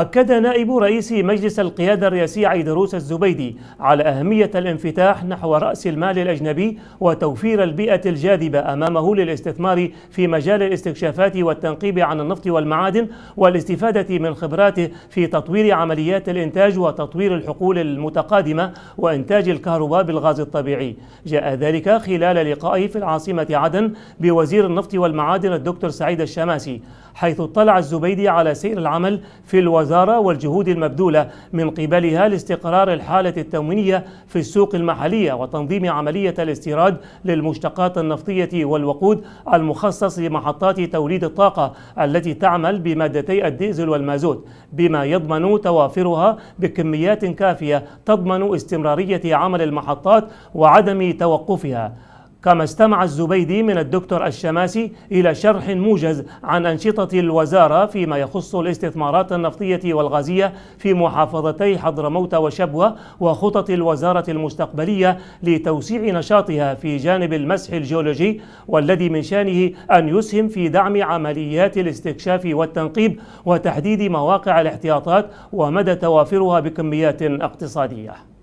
أكد نائب رئيس مجلس القيادة الرئاسي عيدروس الزبيدي على أهمية الانفتاح نحو رأس المال الأجنبي وتوفير البيئة الجاذبة أمامه للاستثمار في مجال الاستكشافات والتنقيب عن النفط والمعادن والاستفادة من خبراته في تطوير عمليات الإنتاج وتطوير الحقول المتقادمة وإنتاج الكهرباء بالغاز الطبيعي جاء ذلك خلال لقائه في العاصمة عدن بوزير النفط والمعادن الدكتور سعيد الشماسي حيث اطلع الزبيدي على سير العمل في الوزارة والجهود المبذولة من قبلها لاستقرار الحالة التموينية في السوق المحلية وتنظيم عملية الاستيراد للمشتقات النفطية والوقود المخصص لمحطات توليد الطاقة التي تعمل بمادتي الديزل والمازوت بما يضمن توافرها بكميات كافية تضمن استمرارية عمل المحطات وعدم توقفها كما استمع الزبيدي من الدكتور الشماسي إلى شرح موجز عن أنشطة الوزارة فيما يخص الاستثمارات النفطية والغازية في محافظتي حضرموت وشبوة وخطط الوزارة المستقبلية لتوسيع نشاطها في جانب المسح الجيولوجي والذي من شأنه أن يسهم في دعم عمليات الاستكشاف والتنقيب وتحديد مواقع الاحتياطات ومدى توافرها بكميات اقتصادية